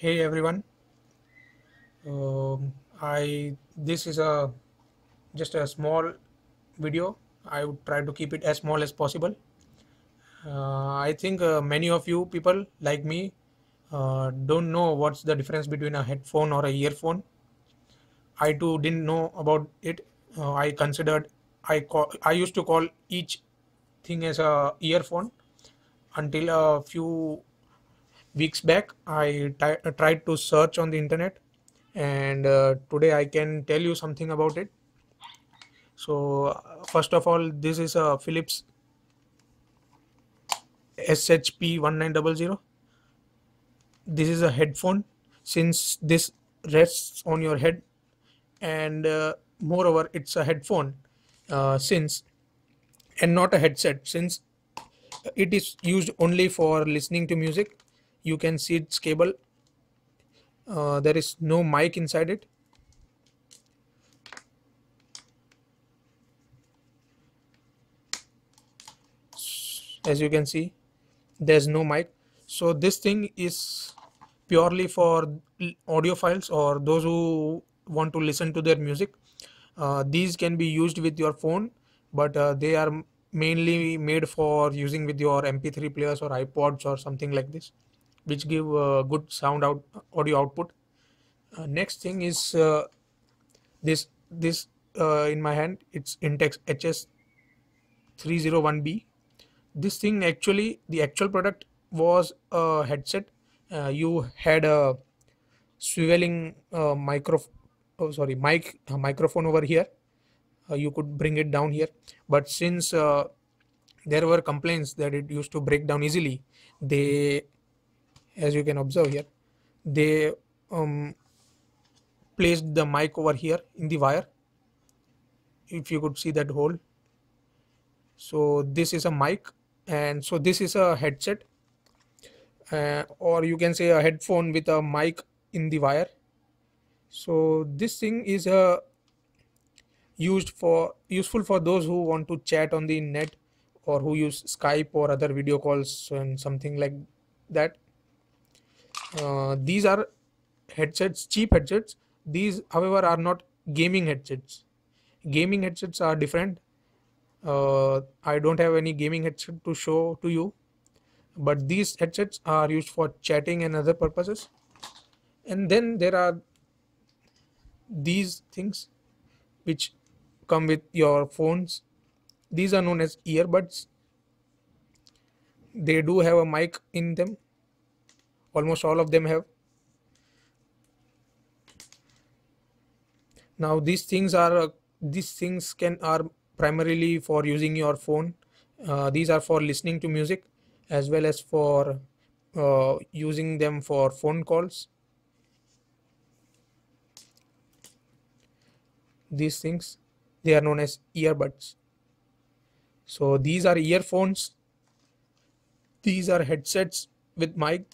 hey everyone um, I this is a just a small video I would try to keep it as small as possible uh, I think uh, many of you people like me uh, don't know what's the difference between a headphone or a earphone I too didn't know about it uh, I considered I call I used to call each thing as a earphone until a few weeks back i uh, tried to search on the internet and uh, today i can tell you something about it so uh, first of all this is a uh, philips shp1900 this is a headphone since this rests on your head and uh, moreover it's a headphone uh, since and not a headset since it is used only for listening to music you can see it's cable uh, there is no mic inside it as you can see there's no mic so this thing is purely for audio files or those who want to listen to their music uh, these can be used with your phone but uh, they are mainly made for using with your mp3 players or ipods or something like this which give good sound out audio output uh, next thing is uh, this this uh, in my hand it's Intex HS301B this thing actually the actual product was a headset uh, you had a swiveling uh, micro oh sorry mic microphone over here uh, you could bring it down here but since there were complaints that it used to break down easily they as you can observe here they um, placed the mic over here in the wire if you could see that hole so this is a mic and so this is a headset uh, or you can say a headphone with a mic in the wire so this thing is a uh, used for useful for those who want to chat on the net or who use skype or other video calls and something like that uh, these are headsets, cheap headsets. These, however, are not gaming headsets. Gaming headsets are different. Uh, I don't have any gaming headset to show to you, but these headsets are used for chatting and other purposes. And then there are these things which come with your phones. These are known as earbuds. They do have a mic in them almost all of them have now these things are uh, these things can are primarily for using your phone uh, these are for listening to music as well as for uh, using them for phone calls these things they are known as earbuds so these are earphones these are headsets with mic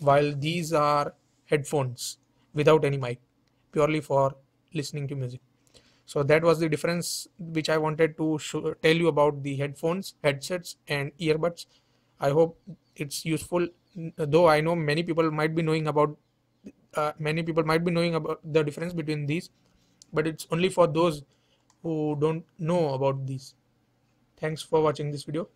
while these are headphones without any mic purely for listening to music so that was the difference which i wanted to tell you about the headphones headsets and earbuds i hope it's useful though i know many people might be knowing about uh, many people might be knowing about the difference between these but it's only for those who don't know about these thanks for watching this video